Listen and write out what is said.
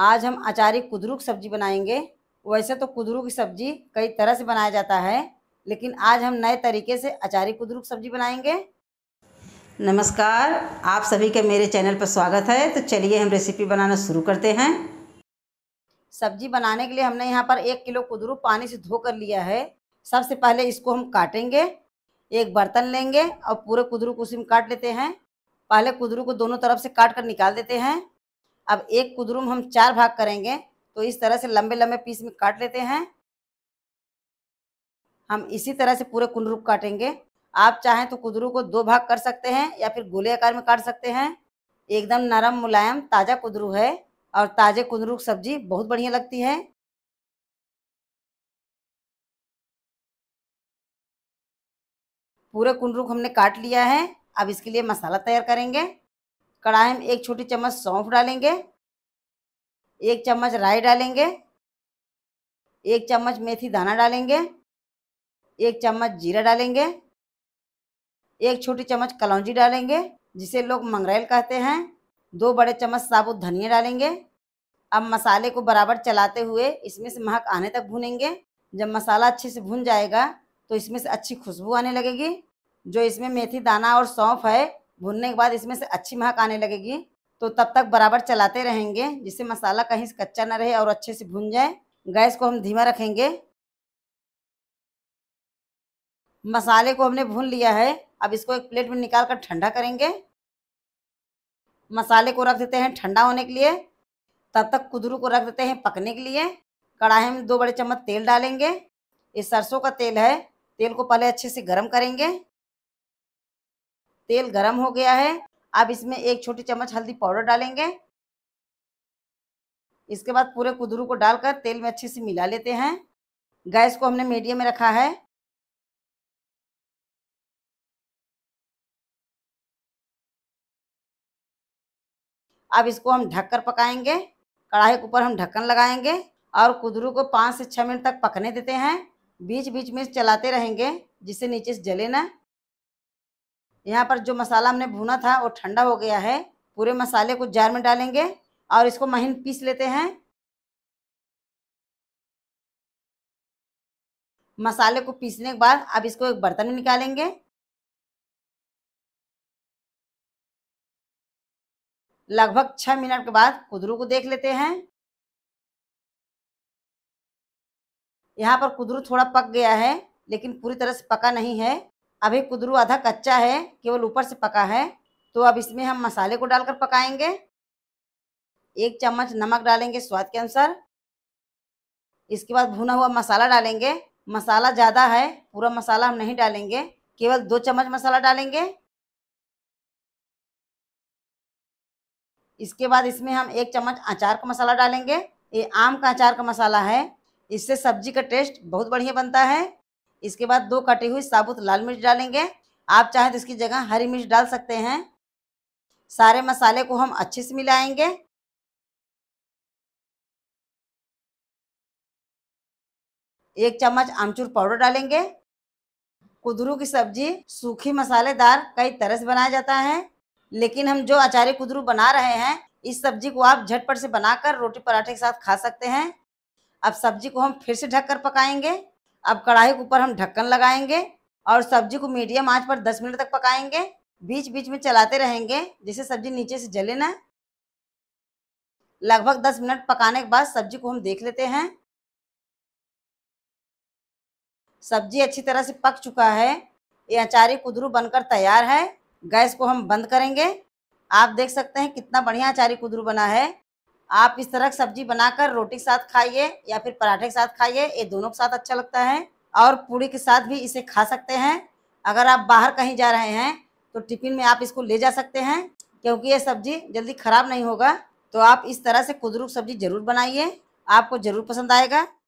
आज हम अचारी कुदरू की सब्जी बनाएंगे वैसे तो कुदरू की सब्जी कई तरह से बनाया जाता है लेकिन आज हम नए तरीके से अचारी कुदरू की सब्जी बनाएंगे नमस्कार आप सभी के मेरे चैनल पर स्वागत है तो चलिए हम रेसिपी बनाना शुरू करते हैं सब्जी बनाने के लिए हमने यहाँ पर एक किलो कुदरू पानी से धो कर लिया है सबसे पहले इसको हम काटेंगे एक बर्तन लेंगे और पूरे कुदरू को उसी में काट लेते हैं पहले कुदरू को दोनों तरफ से काट कर निकाल देते हैं अब एक कुद्रुम हम चार भाग करेंगे तो इस तरह से लंबे लंबे पीस में काट लेते हैं हम इसी तरह से पूरे कुंडरूप काटेंगे आप चाहें तो कुदरू को दो भाग कर सकते हैं या फिर गोले आकार में काट सकते हैं एकदम नरम मुलायम ताज़ा कुदरू है और ताज़े कुंदरू की सब्जी बहुत बढ़िया लगती है पूरे कुंडरू हमने काट लिया है अब इसके लिए मसाला तैयार करेंगे कढ़ाई में एक छोटी चम्मच सौंफ डालेंगे एक चम्मच राई डालेंगे एक चम्मच मेथी दाना डालेंगे एक चम्मच जीरा डालेंगे एक छोटी चम्मच कलौजी डालेंगे जिसे लोग मंगरेल कहते हैं दो बड़े चम्मच साबुत धनिया डालेंगे अब मसाले को बराबर चलाते हुए इसमें से महक आने तक भूनेंगे जब मसाला अच्छे से भून जाएगा तो इसमें से अच्छी खुशबू आने लगेगी जो इसमें मेथी दाना और सौंफ है भुनने के बाद इसमें से अच्छी महक आने लगेगी तो तब तक बराबर चलाते रहेंगे जिससे मसाला कहीं से कच्चा ना रहे और अच्छे से भुन जाए गैस को हम धीमा रखेंगे मसाले को हमने भून लिया है अब इसको एक प्लेट में निकाल कर ठंडा करेंगे मसाले को रख देते हैं ठंडा होने के लिए तब तक कुदरू को रख देते हैं पकने के लिए कढ़ाई में दो बड़े चम्मच तेल डालेंगे ये सरसों का तेल है तेल को पहले अच्छे से गर्म करेंगे तेल गरम हो गया है अब इसमें एक छोटी चम्मच हल्दी पाउडर डालेंगे इसके बाद पूरे कुदरू को डालकर तेल में अच्छे से मिला लेते हैं गैस को हमने मीडियम में रखा है अब इसको हम ढककर पकाएंगे कढ़ाई के ऊपर हम ढक्कन लगाएंगे और कुदरू को पाँच से छः मिनट तक पकने देते हैं बीच बीच में चलाते रहेंगे जिससे नीचे से जले ना यहाँ पर जो मसाला हमने भुना था वो ठंडा हो गया है पूरे मसाले को जार में डालेंगे और इसको महीन पीस लेते हैं मसाले को पीसने के बाद अब इसको एक बर्तन में निकालेंगे लगभग छः मिनट के बाद कुदरू को देख लेते हैं यहाँ पर कुदरू थोड़ा पक गया है लेकिन पूरी तरह से पका नहीं है अभी कुदरू आधा कच्चा है केवल ऊपर से पका है तो अब इसमें हम मसाले को डालकर पकाएंगे एक चम्मच नमक डालेंगे स्वाद के अनुसार इसके बाद भुना हुआ मसाला डालेंगे मसाला ज़्यादा है पूरा मसाला हम नहीं डालेंगे केवल दो चम्मच मसाला डालेंगे इसके बाद इसमें हम एक चम्मच अचार का मसाला डालेंगे ये आम का अचार का मसाला है इससे सब्जी का टेस्ट बहुत बढ़िया बनता है इसके बाद दो कटी हुई साबुत लाल मिर्च डालेंगे आप चाहें तो इसकी जगह हरी मिर्च डाल सकते हैं सारे मसाले को हम अच्छे से मिलाएंगे एक चम्मच आमचूर पाउडर डालेंगे कुदरू की सब्जी सूखी मसालेदार कई तरह से बनाया जाता है लेकिन हम जो अचारी कुदरू बना रहे हैं इस सब्जी को आप झटपट से बनाकर रोटी पराठे के साथ खा सकते हैं अब सब्जी को हम फिर से ढककर पकाएंगे अब कढ़ाई के ऊपर हम ढक्कन लगाएंगे और सब्जी को मीडियम आंच पर 10 मिनट तक पकाएंगे बीच बीच में चलाते रहेंगे जिससे सब्जी नीचे से जले ना लगभग 10 मिनट पकाने के बाद सब्जी को हम देख लेते हैं सब्जी अच्छी तरह से पक चुका है ये अचारी कुदरू बनकर तैयार है गैस को हम बंद करेंगे आप देख सकते हैं कितना बढ़िया अचारी कुदरू बना है आप इस तरह सब्जी बनाकर रोटी के साथ खाइए या फिर पराठे के साथ खाइए ये दोनों के साथ अच्छा लगता है और पूड़ी के साथ भी इसे खा सकते हैं अगर आप बाहर कहीं जा रहे हैं तो टिफिन में आप इसको ले जा सकते हैं क्योंकि ये सब्जी जल्दी खराब नहीं होगा तो आप इस तरह से कुदरुक सब्जी जरूर बनाइए आपको जरूर पसंद आएगा